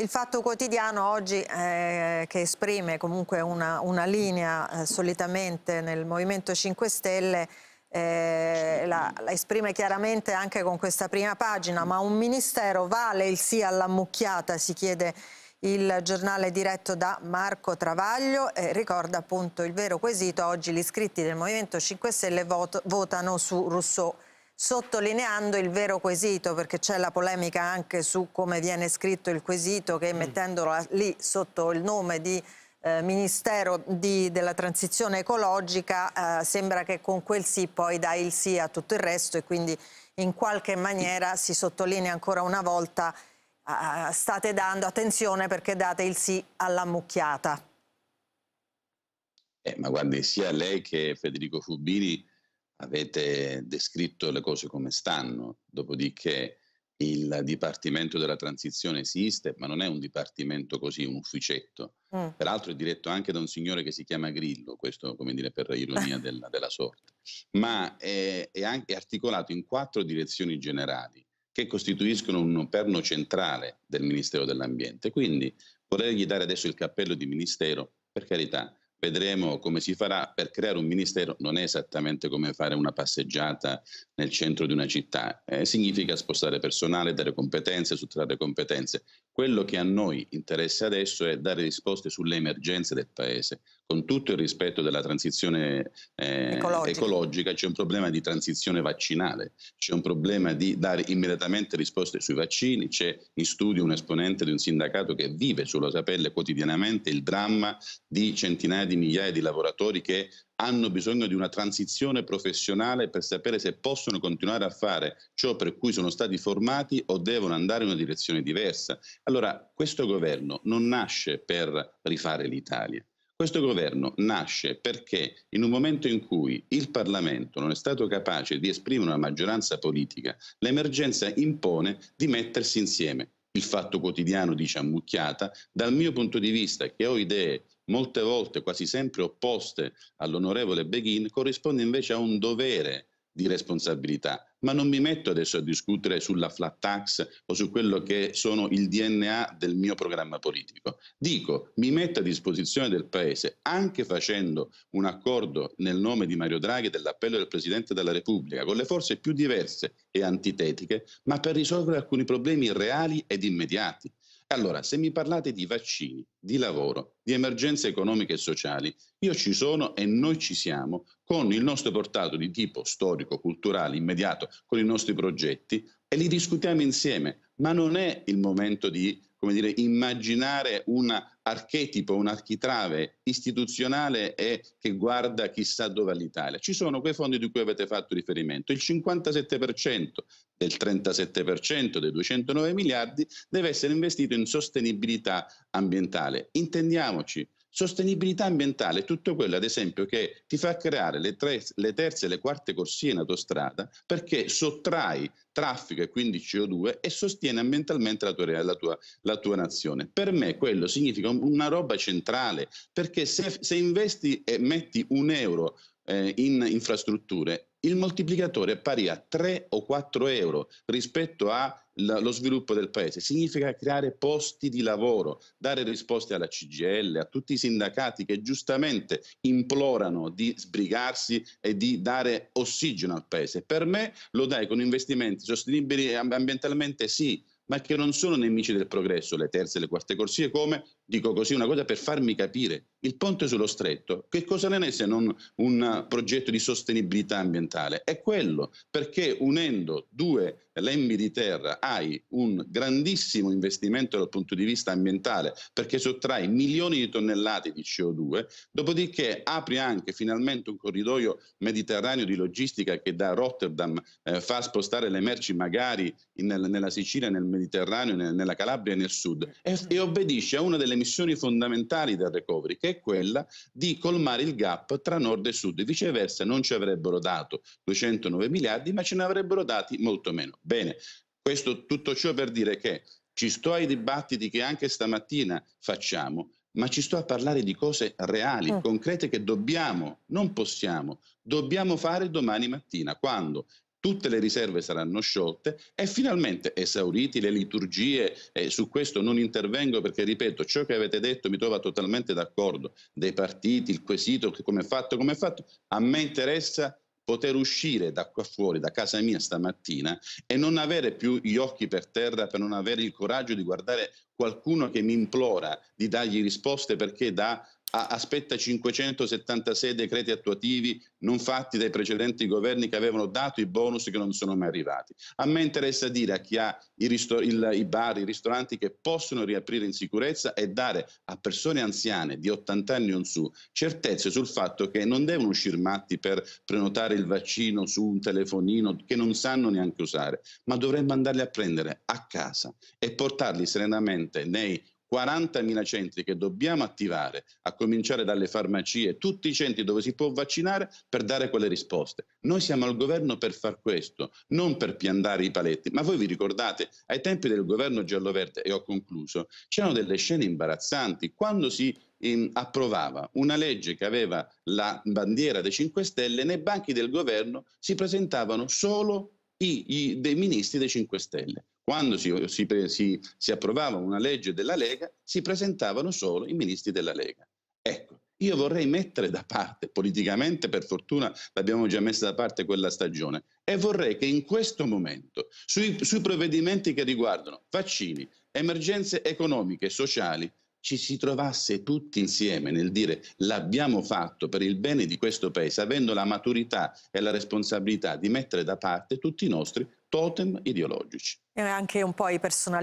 il Fatto Quotidiano oggi eh, che esprime comunque una, una linea eh, solitamente nel Movimento 5 Stelle eh, la, la, esprime chiaramente anche con questa prima pagina, ma un ministero vale il sì alla mucchiata si chiede il giornale diretto da Marco Travaglio eh, ricorda appunto il vero quesito, oggi gli iscritti del Movimento 5 Stelle voto, votano su Rousseau sottolineando il vero quesito, perché c'è la polemica anche su come viene scritto il quesito, che mm. mettendolo lì sotto il nome di eh, Ministero di, della Transizione Ecologica, eh, sembra che con quel sì poi dà il sì a tutto il resto e quindi in qualche maniera si sottolinea ancora una volta eh, state dando attenzione perché date il sì alla all'ammucchiata. Eh, ma guardi, sia lei che Federico Fubini avete descritto le cose come stanno, dopodiché il Dipartimento della Transizione esiste, ma non è un dipartimento così, un ufficetto. Mm. Peraltro è diretto anche da un signore che si chiama Grillo, questo come dire per ironia della, della, sorte, ma è, è, anche, è articolato in quattro direzioni generali che costituiscono un perno centrale del Ministero dell'Ambiente. Quindi vorrei dare adesso il cappello di Ministero, per carità, vedremo come si farà per creare un ministero non è esattamente come fare una passeggiata nel centro di una città eh, significa spostare personale dare competenze sottrarre competenze quello che a noi interessa adesso è dare risposte sulle emergenze del Paese. Con tutto il rispetto della transizione eh, ecologica. ecologica c'è un problema di transizione vaccinale, c'è un problema di dare immediatamente risposte sui vaccini, c'è in studio un esponente di un sindacato che vive sulla sua pelle quotidianamente il dramma di centinaia di migliaia di lavoratori che hanno bisogno di una transizione professionale per sapere se possono continuare a fare ciò per cui sono stati formati o devono andare in una direzione diversa. Allora, questo governo non nasce per rifare l'Italia. Questo governo nasce perché in un momento in cui il Parlamento non è stato capace di esprimere una maggioranza politica, l'emergenza impone di mettersi insieme. Il fatto quotidiano dice ammucchiata, dal mio punto di vista che ho idee molte volte quasi sempre opposte all'onorevole Beghin, corrisponde invece a un dovere di responsabilità. Ma non mi metto adesso a discutere sulla flat tax o su quello che sono il DNA del mio programma politico. Dico, mi metto a disposizione del Paese, anche facendo un accordo nel nome di Mario Draghi e dell'appello del Presidente della Repubblica, con le forze più diverse e antitetiche, ma per risolvere alcuni problemi reali ed immediati. Allora, se mi parlate di vaccini, di lavoro, di emergenze economiche e sociali, io ci sono e noi ci siamo con il nostro portato di tipo storico, culturale, immediato, con i nostri progetti e li discutiamo insieme, ma non è il momento di come dire, immaginare una archetipo, un architrave istituzionale e che guarda chissà dove all'Italia. Ci sono quei fondi di cui avete fatto riferimento. Il 57% del 37% dei 209 miliardi deve essere investito in sostenibilità ambientale. Intendiamoci, Sostenibilità ambientale, tutto quello ad esempio che ti fa creare le, tre, le terze e le quarte corsie in autostrada perché sottrai traffico e quindi CO2 e sostiene ambientalmente la tua, la tua, la tua nazione. Per me quello significa una roba centrale perché se, se investi e metti un euro eh, in infrastrutture il moltiplicatore è pari a 3 o 4 euro rispetto allo sviluppo del paese. Significa creare posti di lavoro, dare risposte alla CGL, a tutti i sindacati che giustamente implorano di sbrigarsi e di dare ossigeno al paese. Per me lo dai con investimenti sostenibili ambientalmente sì, ma che non sono nemici del progresso, le terze e le quarte corsie, come dico così una cosa per farmi capire, il ponte sullo stretto, che cosa non è se non un progetto di sostenibilità ambientale? È quello, perché unendo due lembi di terra hai un grandissimo investimento dal punto di vista ambientale, perché sottrai milioni di tonnellate di CO2, dopodiché apri anche finalmente un corridoio mediterraneo di logistica che da Rotterdam eh, fa spostare le merci magari in, nella Sicilia, nel Mediterraneo, nella Calabria e nel sud, e, e obbedisce a una delle missioni fondamentali del recovery, che è quella di colmare il gap tra nord e sud. Viceversa non ci avrebbero dato 209 miliardi, ma ce ne avrebbero dati molto meno. Bene, questo, tutto ciò per dire che ci sto ai dibattiti che anche stamattina facciamo, ma ci sto a parlare di cose reali, mm. concrete che dobbiamo, non possiamo, dobbiamo fare domani mattina, quando tutte le riserve saranno sciolte e finalmente esauriti le liturgie, eh, su questo non intervengo perché ripeto, ciò che avete detto mi trova totalmente d'accordo, dei partiti, il quesito, come è fatto, come è fatto, a me interessa poter uscire da qua fuori, da casa mia stamattina e non avere più gli occhi per terra, per non avere il coraggio di guardare qualcuno che mi implora di dargli risposte perché da aspetta 576 decreti attuativi non fatti dai precedenti governi che avevano dato i bonus che non sono mai arrivati. A me interessa dire a chi ha i, ristor- il, i bar, i ristoranti che possono riaprire in sicurezza e dare a persone anziane di 80 anni o su certezze sul fatto che non devono uscire matti per prenotare il vaccino su un telefonino che non sanno neanche usare, ma dovremmo andarli a prendere a casa e portarli serenamente nei 40.000 centri che dobbiamo attivare, a cominciare dalle farmacie, tutti i centri dove si può vaccinare per dare quelle risposte. Noi siamo al governo per far questo, non per piantare i paletti. Ma voi vi ricordate, ai tempi del governo giallo-verde, e ho concluso, c'erano delle scene imbarazzanti. Quando si ehm, approvava una legge che aveva la bandiera dei 5 Stelle, nei banchi del governo si presentavano solo i, i, dei ministri dei 5 Stelle. Quando si, si, si, si, approvava una legge della Lega, si presentavano solo i ministri della Lega. Ecco, io vorrei mettere da parte, politicamente per fortuna l'abbiamo già messa da parte quella stagione, e vorrei che in questo momento, sui, sui provvedimenti che riguardano vaccini, emergenze economiche e sociali, ci si trovasse tutti insieme nel dire l'abbiamo fatto per il bene di questo paese, avendo la maturità e la responsabilità di mettere da parte tutti i nostri totem ideologici. E anche un po' i personali